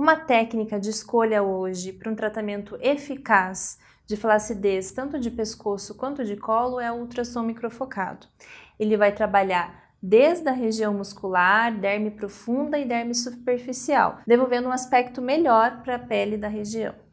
uma técnica de escolha hoje para um tratamento eficaz de flacidez, tanto de pescoço quanto de colo, é o ultrassom microfocado. Ele vai trabalhar desde a região muscular, derme profunda e derme superficial, devolvendo um aspecto melhor para a pele da região.